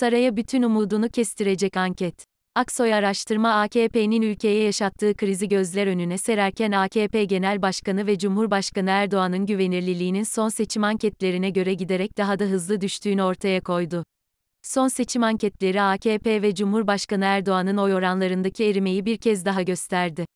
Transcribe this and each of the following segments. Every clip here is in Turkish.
Saray'a bütün umudunu kestirecek anket. Aksoy araştırma AKP'nin ülkeye yaşattığı krizi gözler önüne sererken AKP Genel Başkanı ve Cumhurbaşkanı Erdoğan'ın güvenirliliğinin son seçim anketlerine göre giderek daha da hızlı düştüğünü ortaya koydu. Son seçim anketleri AKP ve Cumhurbaşkanı Erdoğan'ın oy oranlarındaki erimeyi bir kez daha gösterdi.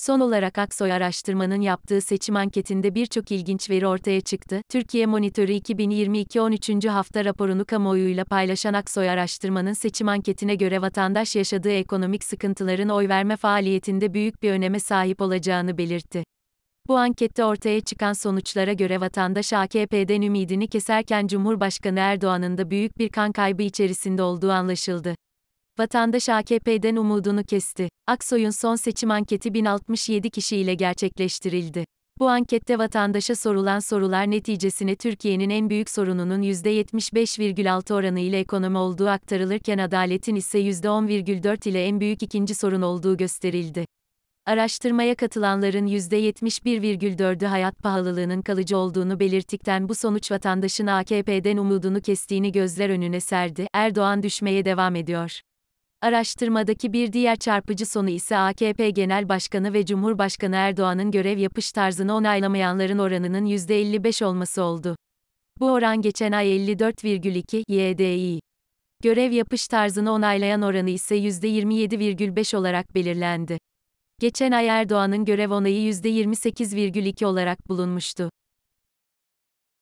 Son olarak Aksoy Araştırma'nın yaptığı seçim anketinde birçok ilginç veri ortaya çıktı. Türkiye Monitörü 2022 13. hafta raporunu kamuoyuyla paylaşan Aksoy Araştırma'nın seçim anketine göre vatandaş yaşadığı ekonomik sıkıntıların oy verme faaliyetinde büyük bir öneme sahip olacağını belirtti. Bu ankette ortaya çıkan sonuçlara göre vatandaş AKP'den ümidini keserken Cumhurbaşkanı Erdoğan'ın da büyük bir kan kaybı içerisinde olduğu anlaşıldı. Vatandaş AKP'den umudunu kesti. Aksoy'un son seçim anketi 1067 ile gerçekleştirildi. Bu ankette vatandaşa sorulan sorular neticesine Türkiye'nin en büyük sorununun %75,6 oranı ile ekonomi olduğu aktarılırken adaletin ise %10,4 ile en büyük ikinci sorun olduğu gösterildi. Araştırmaya katılanların %71,4'ü hayat pahalılığının kalıcı olduğunu belirttikten bu sonuç vatandaşın AKP'den umudunu kestiğini gözler önüne serdi. Erdoğan düşmeye devam ediyor. Araştırmadaki bir diğer çarpıcı sonu ise AKP Genel Başkanı ve Cumhurbaşkanı Erdoğan'ın görev yapış tarzını onaylamayanların oranının %55 olması oldu. Bu oran geçen ay 54,2 YDI. Görev yapış tarzını onaylayan oranı ise %27,5 olarak belirlendi. Geçen ay Erdoğan'ın görev onayı %28,2 olarak bulunmuştu.